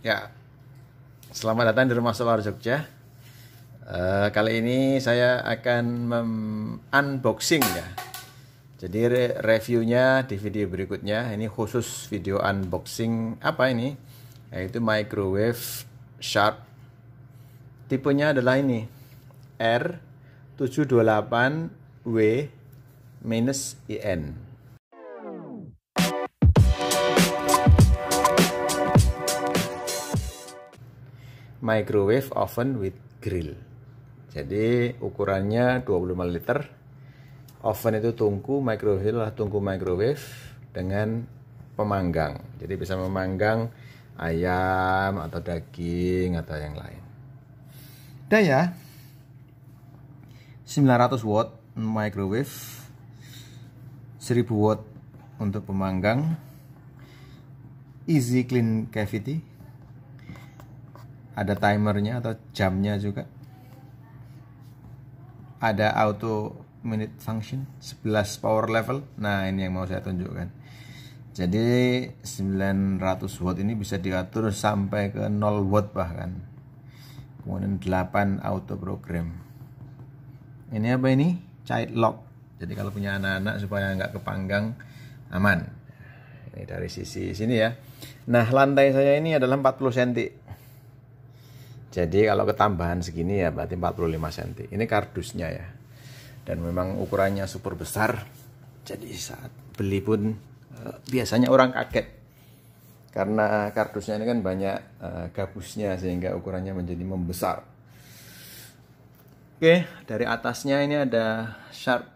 Ya, selamat datang di rumah solar Jogja. Uh, kali ini saya akan mem unboxing ya. Jadi re reviewnya di video berikutnya. Ini khusus video unboxing apa ini? Yaitu microwave Sharp. Tipenya adalah ini R 728W minus IN. microwave oven with grill. Jadi ukurannya 25 liter. Oven itu tungku, microwave lah, tungku microwave dengan pemanggang. Jadi bisa memanggang ayam atau daging atau yang lain. Daya 900 watt microwave 1000 watt untuk pemanggang easy clean cavity ada timernya atau jamnya juga ada auto minute function 11 power level nah ini yang mau saya tunjukkan jadi 900 watt ini bisa diatur sampai ke 0 watt bahkan kemudian 8 auto program ini apa ini child lock jadi kalau punya anak-anak supaya nggak kepanggang aman ini dari sisi sini ya nah lantai saya ini adalah 40 cm jadi kalau ketambahan segini ya berarti 45 cm. Ini kardusnya ya. Dan memang ukurannya super besar. Jadi saat beli pun eh, biasanya orang kaget karena kardusnya ini kan banyak eh, gabusnya sehingga ukurannya menjadi membesar. Oke, dari atasnya ini ada sharp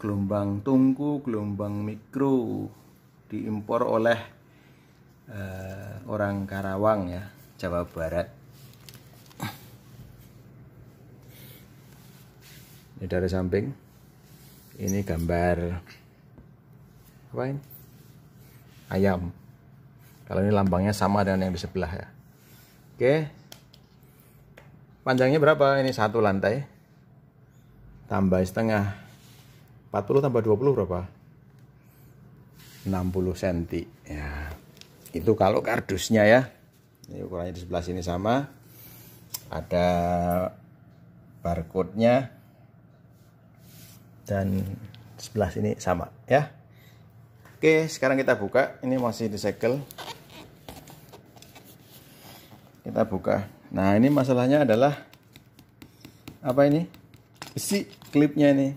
gelombang tungku, gelombang mikro diimpor oleh uh, orang Karawang ya Jawa Barat ini dari samping ini gambar apa ini ayam kalau ini lambangnya sama dengan yang di sebelah ya oke panjangnya berapa ini satu lantai tambah setengah 40 tambah 20 berapa 60 cm ya itu kalau kardusnya ya ini ukurannya di sebelah sini sama ada barcode nya dan sebelah sini sama ya oke sekarang kita buka ini masih disegel kita buka nah ini masalahnya adalah apa ini besi klipnya ini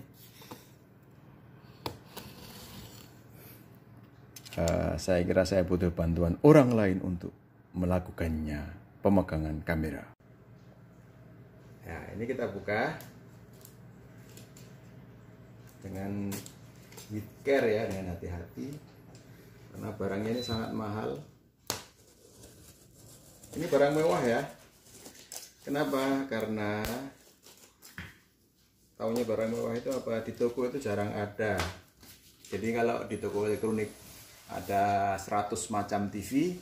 uh, saya kira saya butuh bantuan orang lain untuk melakukannya pemegangan kamera. Nah, ini kita buka dengan with care ya, dengan hati-hati. Karena barangnya ini sangat mahal. Ini barang mewah ya. Kenapa? Karena tahunya barang mewah itu apa di toko itu jarang ada. Jadi kalau di toko elektronik ada 100 macam TV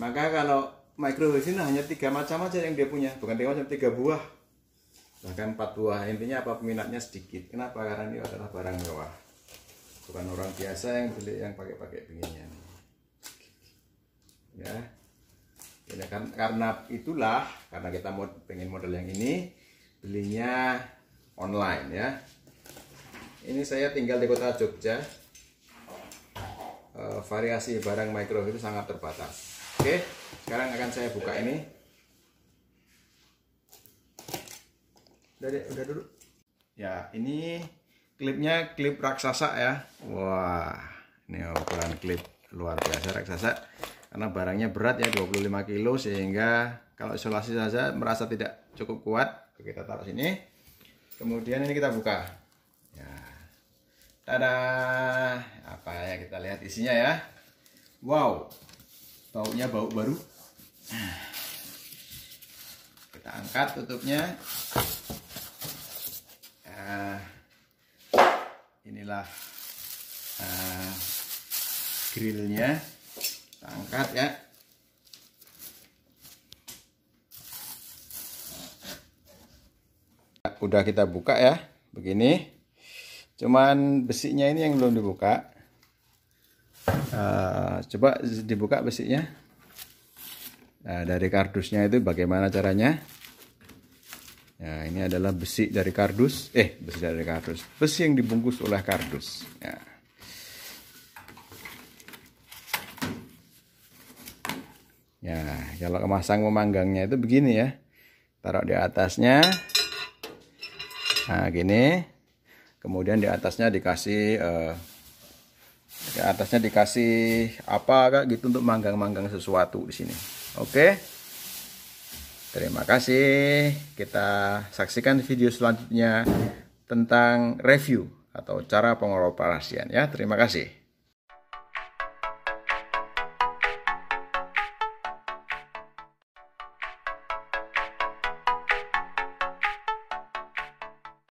maka kalau microwave ini hanya tiga macam aja yang dia punya bukan tiga macam tiga buah bahkan empat buah intinya apa peminatnya sedikit kenapa karena ini adalah barang mewah bukan orang biasa yang beli yang pakai-pakai beginian ya kan karena itulah karena kita mau pengen model yang ini belinya online ya ini saya tinggal di kota Jogja Eh, variasi barang micro itu sangat terbatas oke sekarang akan saya buka ini udah udah dulu ya ini klipnya klip raksasa ya wah ini ukuran klip luar biasa raksasa karena barangnya berat ya 25 kilo sehingga kalau isolasi saja merasa tidak cukup kuat kita taruh sini kemudian ini kita buka ya Dadah kita lihat isinya ya. Wow, baunya bau baru. Kita angkat tutupnya. Uh, inilah uh, grillnya. Kita angkat ya. Udah kita buka ya, begini. Cuman besinya ini yang belum dibuka. Eh, coba dibuka besinya nah, dari kardusnya itu bagaimana caranya nah, ini adalah besi dari kardus eh besi dari kardus besi yang dibungkus oleh kardus ya. ya kalau kemasang memanggangnya itu begini ya taruh di atasnya nah gini kemudian di atasnya dikasih uh, ya, atasnya dikasih apa kak gitu untuk manggang-manggang sesuatu di sini oke terima kasih kita saksikan video selanjutnya tentang review atau cara pengoperasian ya terima kasih